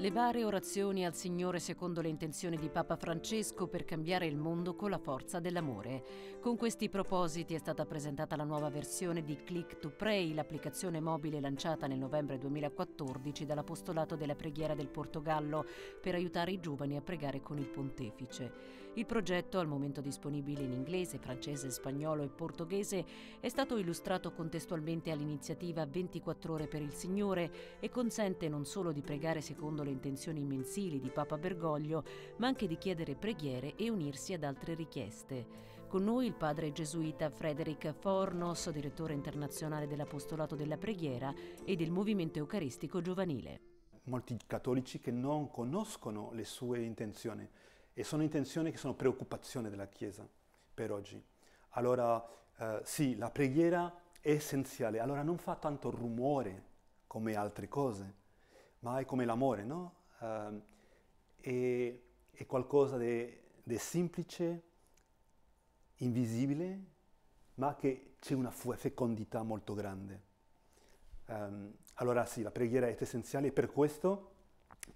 Le varie orazioni al Signore secondo le intenzioni di Papa Francesco per cambiare il mondo con la forza dell'amore. Con questi propositi è stata presentata la nuova versione di Click to Pray, l'applicazione mobile lanciata nel novembre 2014 dall'Apostolato della Preghiera del Portogallo per aiutare i giovani a pregare con il Pontefice. Il progetto, al momento disponibile in inglese, francese, spagnolo e portoghese, è stato illustrato contestualmente all'iniziativa 24 ore per il Signore e consente non solo di pregare secondo le intenzioni mensili di Papa Bergoglio, ma anche di chiedere preghiere e unirsi ad altre richieste. Con noi il padre gesuita Frederick Fornos, direttore internazionale dell'Apostolato della Preghiera e del Movimento Eucaristico Giovanile molti cattolici che non conoscono le sue intenzioni, e sono intenzioni che sono preoccupazioni della Chiesa per oggi. Allora eh, sì, la preghiera è essenziale, allora non fa tanto rumore come altre cose, ma è come l'amore, no? Eh, è, è, qualcosa di semplice, invisibile, ma che c'è una fecondità molto grande. Um, allora sì, la preghiera è essenziale e per questo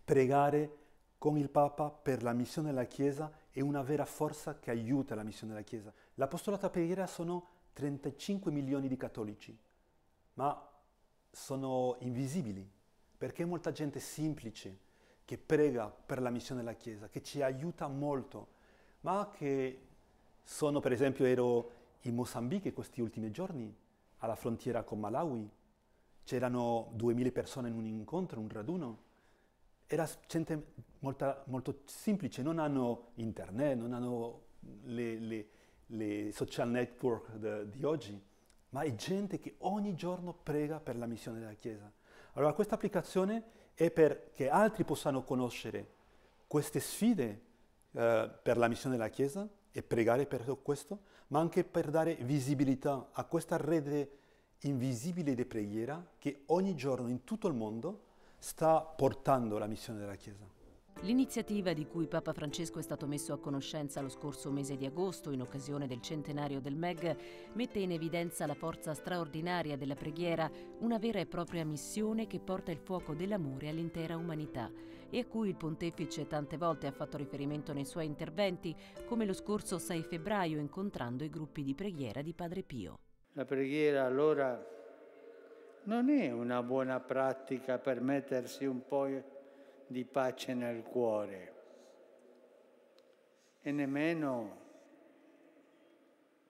pregare con il Papa per la missione della Chiesa è una vera forza che aiuta la missione della Chiesa. L'apostolato a preghiera sono 35 milioni di cattolici, ma sono invisibili perché molta gente semplice che prega per la missione della Chiesa, che ci aiuta molto, ma che sono, per esempio, ero in Mozambique questi ultimi giorni, alla frontiera con Malawi, c'erano 2000 persone in un incontro, in un raduno, era gente molta, molto semplice, non hanno internet, non hanno le, le, le social network de, di oggi, ma è gente che ogni giorno prega per la missione della Chiesa. Allora questa applicazione è per che altri possano conoscere queste sfide eh, per la missione della Chiesa e pregare per questo, ma anche per dare visibilità a questa rete invisibile di preghiera che ogni giorno in tutto il mondo sta portando la missione della Chiesa. L'iniziativa di cui Papa Francesco è stato messo a conoscenza lo scorso mese di agosto in occasione del centenario del MEG mette in evidenza la forza straordinaria della preghiera, una vera e propria missione che porta il fuoco dell'amore all'intera umanità e a cui il pontefice tante volte ha fatto riferimento nei suoi interventi, come lo scorso 6 febbraio incontrando i gruppi di preghiera di Padre Pio. La preghiera allora non è una buona pratica per mettersi un po' di pace nel cuore e nemmeno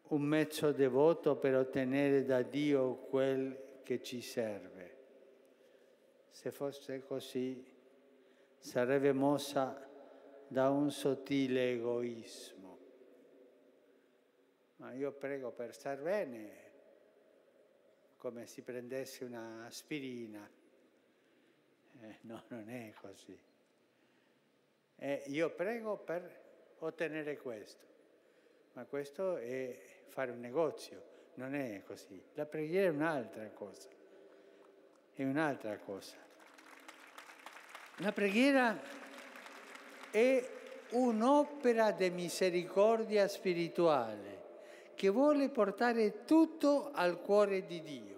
un mezzo devoto per ottenere da Dio quel che ci serve. Se fosse così sarebbe mossa da un sottile egoismo. Ma io prego per star bene, come si prendesse una aspirina. Eh, no, non è così. Eh, io prego per ottenere questo, ma questo è fare un negozio, non è così. La preghiera è un'altra cosa, è un'altra cosa. La preghiera è un'opera di misericordia spirituale che vuole portare tutto al cuore di Dio.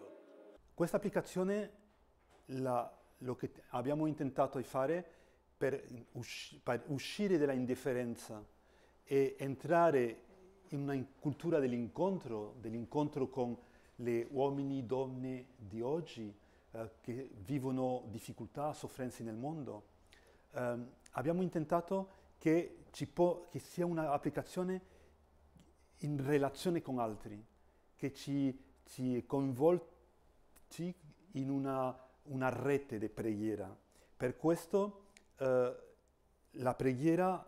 Questa applicazione la, lo che abbiamo intentato di fare per, usci, per uscire dalla indifferenza e entrare in una cultura dell'incontro, dell'incontro con le uomini e donne di oggi eh, che vivono difficoltà, sofferenze nel mondo. Eh, abbiamo intentato che, può, che sia un'applicazione in relazione con altri, che ci, ci coinvolga in una, una rete di preghiera. Per questo eh, la preghiera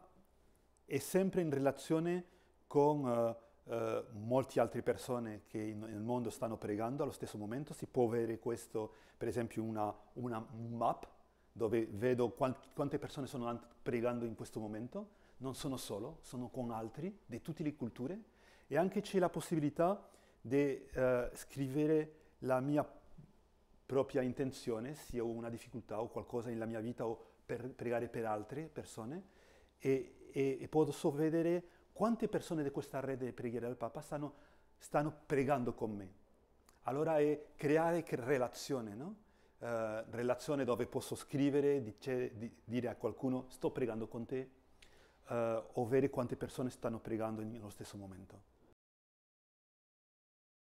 è sempre in relazione con eh, eh, molte altre persone che nel mondo stanno pregando allo stesso momento. Si può avere questo, per esempio, una, una map dove vedo quante persone sono pregando in questo momento. Non sono solo, sono con altri di tutte le culture e anche c'è la possibilità di eh, scrivere la mia propria intenzione, se ho una difficoltà o qualcosa nella mia vita o per pregare per altre persone e, e, e posso vedere quante persone di questa rete di preghiera del Papa stanno, stanno, pregando con me. Allora è creare relazione, no? Uh, relazione dove posso scrivere, dice, di, dire a qualcuno sto pregando con te, uh, vedere quante persone stanno pregando nello stesso momento.